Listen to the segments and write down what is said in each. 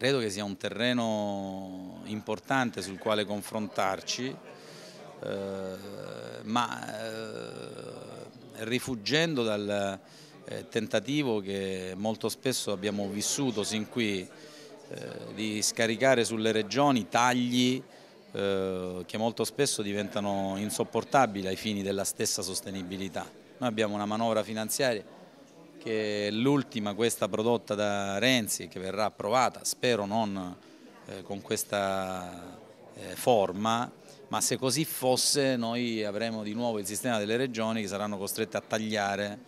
credo che sia un terreno importante sul quale confrontarci, eh, ma eh, rifuggendo dal eh, tentativo che molto spesso abbiamo vissuto sin qui eh, di scaricare sulle regioni tagli eh, che molto spesso diventano insopportabili ai fini della stessa sostenibilità. Noi abbiamo una manovra finanziaria che è l'ultima questa prodotta da Renzi che verrà approvata, spero non eh, con questa eh, forma, ma se così fosse noi avremo di nuovo il sistema delle regioni che saranno costrette a tagliare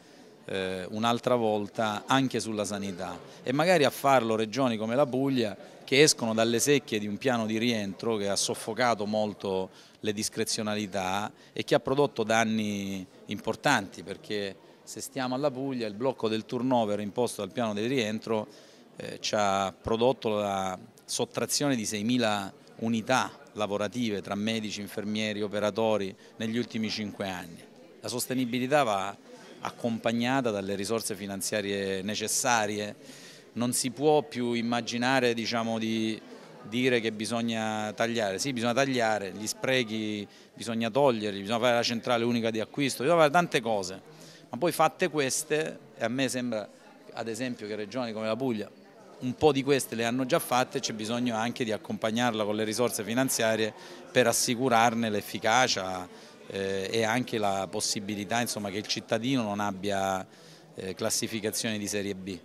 eh, un'altra volta anche sulla sanità e magari a farlo regioni come la Puglia che escono dalle secchie di un piano di rientro che ha soffocato molto le discrezionalità e che ha prodotto danni importanti perché se stiamo alla Puglia il blocco del turnover imposto dal piano del rientro eh, ci ha prodotto la sottrazione di 6.000 unità lavorative tra medici, infermieri, operatori negli ultimi 5 anni. La sostenibilità va accompagnata dalle risorse finanziarie necessarie, non si può più immaginare diciamo, di dire che bisogna tagliare, sì bisogna tagliare, gli sprechi bisogna toglierli, bisogna fare la centrale unica di acquisto, bisogna fare tante cose, ma poi fatte queste, e a me sembra ad esempio che regioni come la Puglia un po' di queste le hanno già fatte, c'è bisogno anche di accompagnarla con le risorse finanziarie per assicurarne l'efficacia eh, e anche la possibilità insomma, che il cittadino non abbia eh, classificazione di serie B.